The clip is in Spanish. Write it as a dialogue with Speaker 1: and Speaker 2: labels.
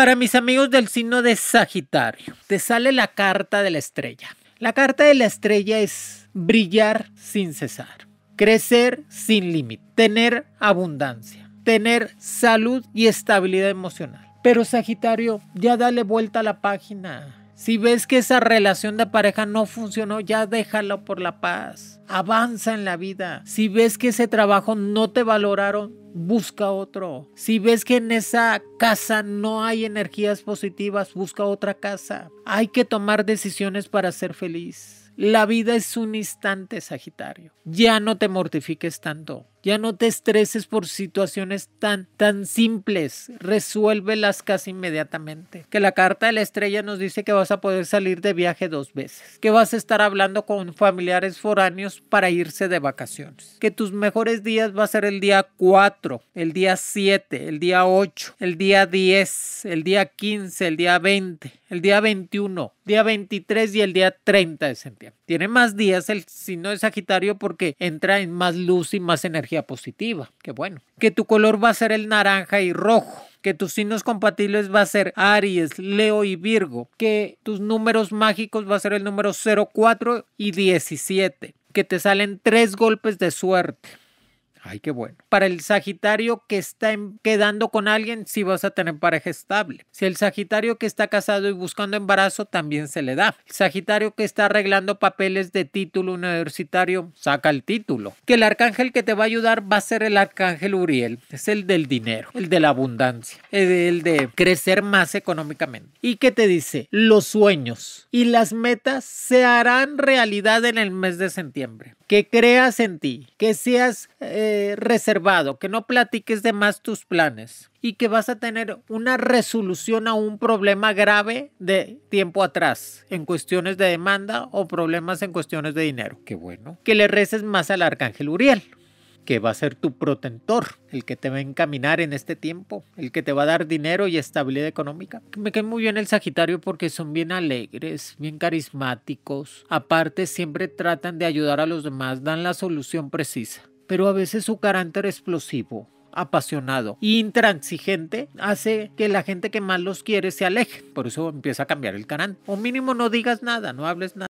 Speaker 1: Para mis amigos del signo de Sagitario, te sale la carta de la estrella. La carta de la estrella es brillar sin cesar, crecer sin límite, tener abundancia, tener salud y estabilidad emocional. Pero Sagitario, ya dale vuelta a la página. Si ves que esa relación de pareja no funcionó, ya déjalo por la paz. Avanza en la vida. Si ves que ese trabajo no te valoraron, busca otro. Si ves que en esa casa no hay energías positivas, busca otra casa. Hay que tomar decisiones para ser feliz. La vida es un instante, Sagitario. Ya no te mortifiques tanto. Ya no te estreses por situaciones tan, tan simples. Resuélvelas casi inmediatamente. Que la carta de la estrella nos dice que vas a poder salir de viaje dos veces. Que vas a estar hablando con familiares foráneos para irse de vacaciones. Que tus mejores días va a ser el día 4, el día 7, el día 8, el día 10, el día 15, el día 20, el día 21, día 23 y el día 30 de septiembre. Tiene más días el signo de Sagitario porque entra en más luz y más energía positiva. que bueno. Que tu color va a ser el naranja y rojo que tus signos compatibles va a ser Aries, Leo y Virgo, que tus números mágicos va a ser el número 04 y 17, que te salen tres golpes de suerte, Ay, qué bueno. Para el Sagitario que está quedando con alguien, sí vas a tener pareja estable. Si el Sagitario que está casado y buscando embarazo, también se le da. El Sagitario que está arreglando papeles de título universitario, saca el título. Que el arcángel que te va a ayudar va a ser el arcángel Uriel. Es el del dinero, el de la abundancia, el de crecer más económicamente. Y qué te dice, los sueños y las metas se harán realidad en el mes de septiembre que creas en ti, que seas eh, reservado, que no platiques de más tus planes y que vas a tener una resolución a un problema grave de tiempo atrás en cuestiones de demanda o problemas en cuestiones de dinero. Qué bueno. Que le reces más al arcángel Uriel que va a ser tu protentor, el que te va a encaminar en este tiempo, el que te va a dar dinero y estabilidad económica. Me cae muy bien el Sagitario porque son bien alegres, bien carismáticos. Aparte, siempre tratan de ayudar a los demás, dan la solución precisa. Pero a veces su carácter explosivo, apasionado e intransigente hace que la gente que más los quiere se aleje. Por eso empieza a cambiar el canal. O mínimo no digas nada, no hables nada.